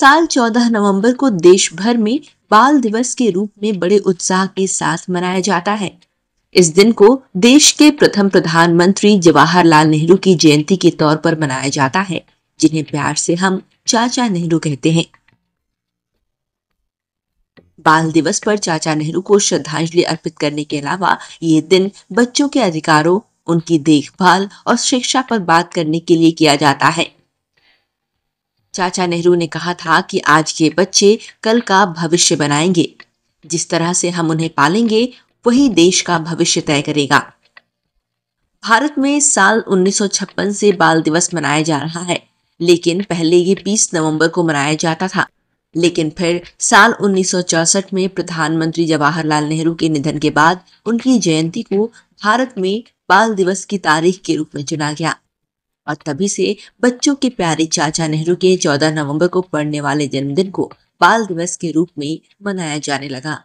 साल 14 नवंबर को देश भर में बाल दिवस के रूप में बड़े उत्साह के साथ मनाया जाता है इस दिन को देश के प्रथम प्रधानमंत्री जवाहरलाल नेहरू की जयंती के तौर पर मनाया जाता है जिन्हें प्यार से हम चाचा नेहरू कहते हैं बाल दिवस पर चाचा नेहरू को श्रद्धांजलि अर्पित करने के अलावा ये दिन बच्चों के अधिकारों उनकी देखभाल और शिक्षा पर बात करने के लिए किया जाता है चाचा नेहरू ने कहा था कि आज ये बच्चे कल का भविष्य बनाएंगे जिस तरह से हम उन्हें पालेंगे वही देश का भविष्य तय करेगा भारत में साल 1956 से बाल दिवस मनाया जा रहा है लेकिन पहले ये 20 नवंबर को मनाया जाता था लेकिन फिर साल उन्नीस में प्रधानमंत्री जवाहरलाल नेहरू के निधन के बाद उनकी जयंती को भारत में बाल दिवस की तारीख के रूप में चुना गया और तभी से बच्चों के प्यारे चाचा नेहरू के 14 नवंबर को पड़ने वाले जन्मदिन को बाल दिवस के रूप में मनाया जाने लगा